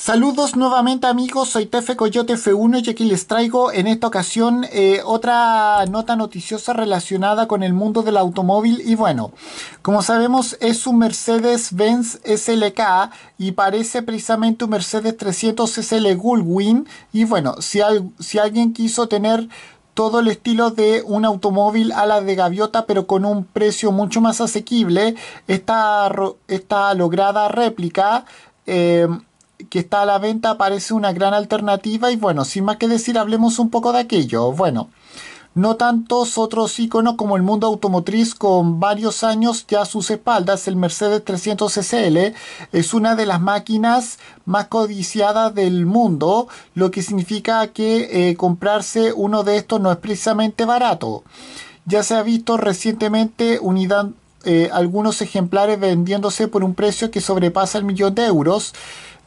Saludos nuevamente amigos, soy Tefe Coyote F1 y aquí les traigo en esta ocasión eh, otra nota noticiosa relacionada con el mundo del automóvil y bueno, como sabemos es un Mercedes-Benz SLK y parece precisamente un Mercedes 300 SL Gullwing y bueno, si, si alguien quiso tener todo el estilo de un automóvil a la de gaviota pero con un precio mucho más asequible, esta, esta lograda réplica eh, que está a la venta parece una gran alternativa y bueno, sin más que decir, hablemos un poco de aquello. Bueno, no tantos otros iconos como el mundo automotriz con varios años ya a sus espaldas, el Mercedes 300 SL es una de las máquinas más codiciadas del mundo, lo que significa que eh, comprarse uno de estos no es precisamente barato. Ya se ha visto recientemente unidad, eh, algunos ejemplares vendiéndose por un precio que sobrepasa el millón de euros.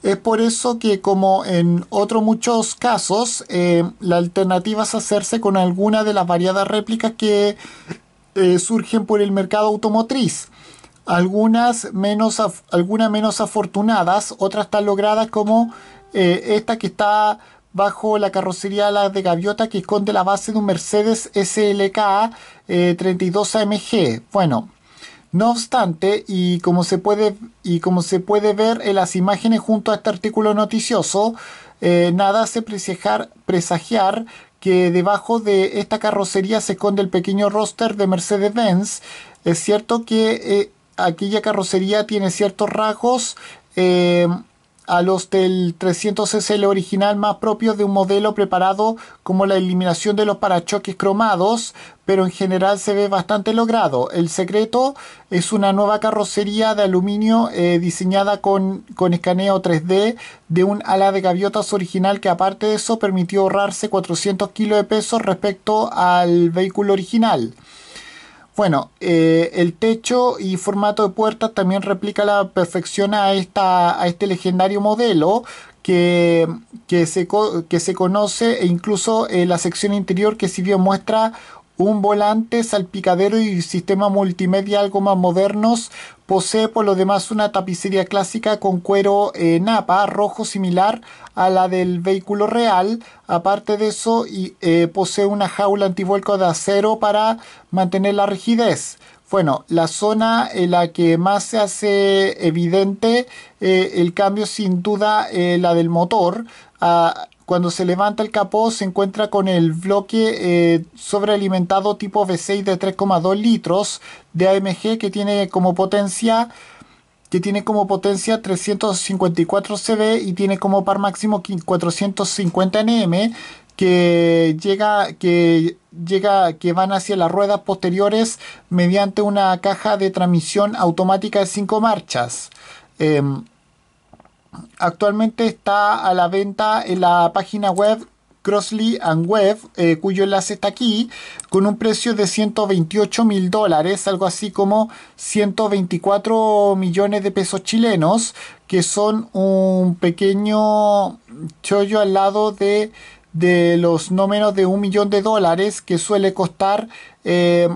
Es por eso que, como en otros muchos casos, eh, la alternativa es hacerse con alguna de las variadas réplicas que eh, surgen por el mercado automotriz. Algunas menos, algunas menos afortunadas, otras tan logradas como esta que está bajo la carrocería de de gaviota que esconde la base de un Mercedes SLK 32 AMG. Bueno, no obstante, y como se puede, y como se puede ver en las imágenes junto a este artículo noticioso, eh, nada hace presagiar, que debajo de esta carrocería se esconde el pequeño roster de Mercedes-Benz. Es cierto que eh, aquella carrocería tiene ciertos rasgos eh, a los del 300SL original más propios de un modelo preparado como la eliminación de los parachoques cromados, pero en general se ve bastante logrado. El secreto es una nueva carrocería de aluminio eh, diseñada con, con escaneo 3D de un ala de gaviotas original que aparte de eso permitió ahorrarse 400 kilos de peso respecto al vehículo original. Bueno, eh, el techo y formato de puertas también replica la perfección a, esta, a este legendario modelo que, se, que se conoce e incluso eh, la sección interior que si bien muestra un volante, salpicadero y sistema multimedia algo más modernos. Posee por lo demás una tapicería clásica con cuero en napa rojo similar a la del vehículo real. Aparte de eso, eh, posee una jaula antivuelco de acero para mantener la rigidez. Bueno, la zona en la que más se hace evidente eh, el cambio sin duda eh, la del motor. Ah, cuando se levanta el capó se encuentra con el bloque eh, sobrealimentado tipo V6 de 3,2 litros de AMG que tiene como potencia que tiene como potencia 354 CV y tiene como par máximo 450 Nm que llega, que llega, que van hacia las ruedas posteriores mediante una caja de transmisión automática de cinco marchas. Em, actualmente está a la venta en la página web Crossley and Web. Eh, cuyo enlace está aquí, con un precio de 128 mil dólares, algo así como 124 millones de pesos chilenos, que son un pequeño chollo al lado de de los no menos de un millón de dólares que suele costar eh,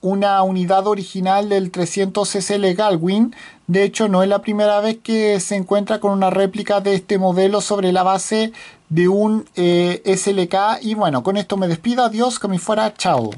una unidad original del 300 SL Galwin. De hecho, no es la primera vez que se encuentra con una réplica de este modelo sobre la base de un eh, SLK. Y bueno, con esto me despido. Adiós, que me fuera. Chao.